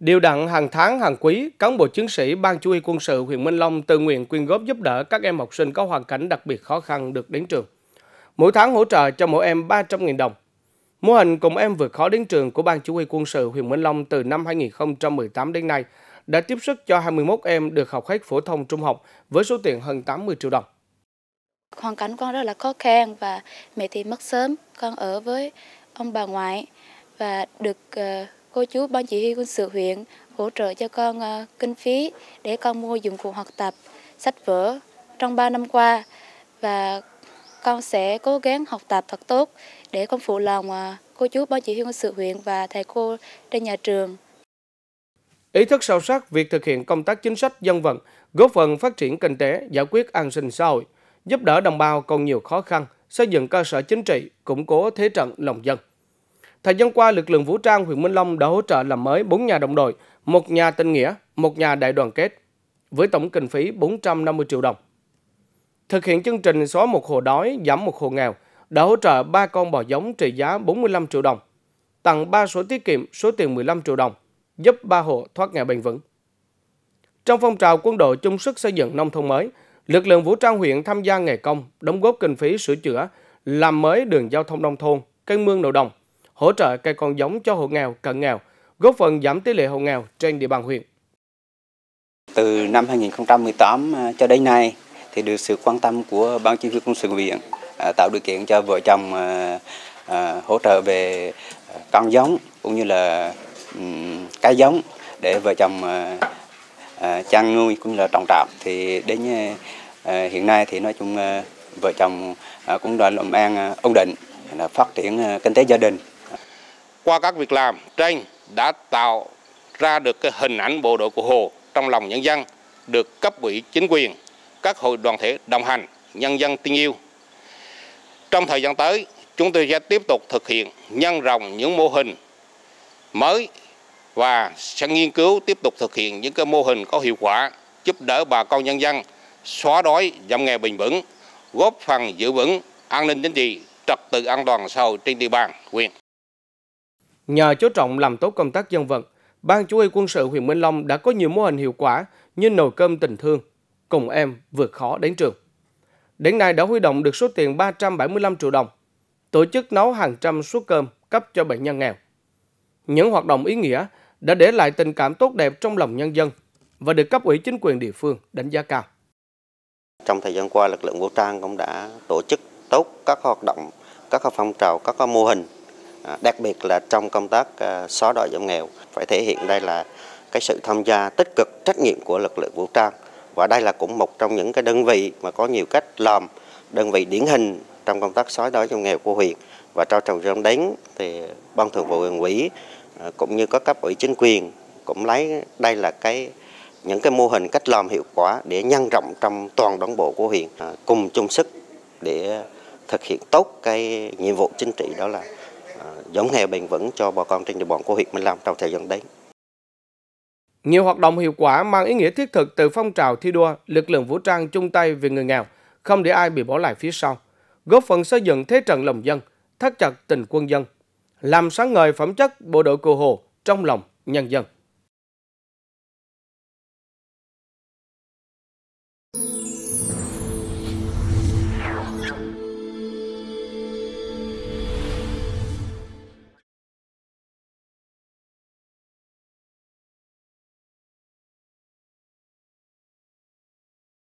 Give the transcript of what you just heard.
Điều đặn hàng tháng, hàng quý, cán bộ chiến sĩ Ban chủ huy quân sự huyện Minh Long tự nguyện quyên góp giúp đỡ các em học sinh có hoàn cảnh đặc biệt khó khăn được đến trường. Mỗi tháng hỗ trợ cho mỗi em 300.000 đồng. Mô hình cùng em vượt khó đến trường của Ban chủ huy quân sự huyện Minh Long từ năm 2018 đến nay đã tiếp sức cho 21 em được học hết phổ thông trung học với số tiền hơn 80 triệu đồng. Hoàn cảnh con rất là khó khăn và mẹ thì mất sớm, con ở với ông bà ngoại và được ờ, cô chú ban chỉ huy quân sự huyện hỗ trợ cho con ờ, kinh phí để con mua dụng cụ học tập, sách vở trong 3 năm qua và con sẽ cố gắng học tập thật tốt để con phụ lòng ờ, cô chú ban chỉ huy quân sự huyện và thầy cô trên nhà trường. Ý thức sâu sắc việc thực hiện công tác chính sách dân vận, góp phần phát triển kinh tế, giải quyết an sinh xã hội, giúp đỡ đồng bào còn nhiều khó khăn, xây dựng cơ sở chính trị, củng cố thế trận lòng dân. Thời gian qua, lực lượng vũ trang huyện Minh Long đã hỗ trợ làm mới 4 nhà đồng đội, một nhà tình nghĩa, một nhà đại đoàn kết, với tổng kinh phí 450 triệu đồng. Thực hiện chương trình xóa một hồ đói, giảm một hồ nghèo, đã hỗ trợ 3 con bò giống trị giá 45 triệu đồng, tặng 3 số tiết kiệm số tiền 15 triệu đồng, giúp 3 hộ thoát nghèo bền vững. Trong phong trào quân đội chung sức xây dựng nông thôn mới, lực lượng vũ trang huyện tham gia ngày công, đóng góp kinh phí sửa chữa, làm mới đường giao thông nông thôn, kênh mương nội đồng, hỗ trợ cây con giống cho hộ nghèo, cận nghèo, góp phần giảm tỷ lệ hộ nghèo trên địa bàn huyện. Từ năm 2018 à, cho đến nay thì được sự quan tâm của ban chỉ huy quân sự huyện à, tạo điều kiện cho vợ chồng à, hỗ trợ về con giống cũng như là cá giống để vợ chồng chăn nuôi cũng như là trồng trọt thì đến hiện nay thì nói chung vợ chồng cũng đã làm ăn ổn định phát triển kinh tế gia đình qua các việc làm trên đã tạo ra được cái hình ảnh bộ đội của Hồ trong lòng nhân dân, được cấp ủy chính quyền, các hội đoàn thể đồng hành, nhân dân tin yêu. Trong thời gian tới, chúng tôi sẽ tiếp tục thực hiện nhân rộng những mô hình mới và sẽ nghiên cứu tiếp tục thực hiện những cái mô hình có hiệu quả giúp đỡ bà con nhân dân xóa đói giảm nghèo bình vững góp phần giữ vững an ninh chính trị trật tự an toàn xã hội trên địa bàn huyện Nhờ chú trọng làm tốt công tác dân vận, Ban Chủ y quân sự huyện Minh Long đã có nhiều mô hình hiệu quả như nồi cơm tình thương, cùng em vượt khó đến trường. Đến nay đã huy động được số tiền 375 triệu đồng, tổ chức nấu hàng trăm suất cơm cấp cho bệnh nhân nghèo. Những hoạt động ý nghĩa đã để lại tình cảm tốt đẹp trong lòng nhân dân và được cấp ủy chính quyền địa phương đánh giá cao. Trong thời gian qua, lực lượng vũ trang cũng đã tổ chức tốt các hoạt động, các phong trào, các mô hình À, đặc biệt là trong công tác à, xóa đói giảm nghèo phải thể hiện đây là cái sự tham gia tích cực trách nhiệm của lực lượng vũ trang và đây là cũng một trong những cái đơn vị mà có nhiều cách làm đơn vị điển hình trong công tác xóa đói giảm nghèo của huyện và trao trồng rơm đến thì ban thường vụ huyện ủy à, cũng như các cấp ủy chính quyền cũng lấy đây là cái những cái mô hình cách làm hiệu quả để nhân rộng trong toàn đảng bộ của huyện cùng chung sức để thực hiện tốt cái nhiệm vụ chính trị đó là giống nghèo bền vững cho bà con trên địa bàn của huyện Minh Long trong thời gian đến. Nhiều hoạt động hiệu quả mang ý nghĩa thiết thực từ phong trào thi đua lực lượng vũ trang chung tay vì người nghèo, không để ai bị bỏ lại phía sau, góp phần xây dựng thế trận lòng dân, thắt chặt tình quân dân, làm sáng ngời phẩm chất bộ đội cụ hồ trong lòng nhân dân.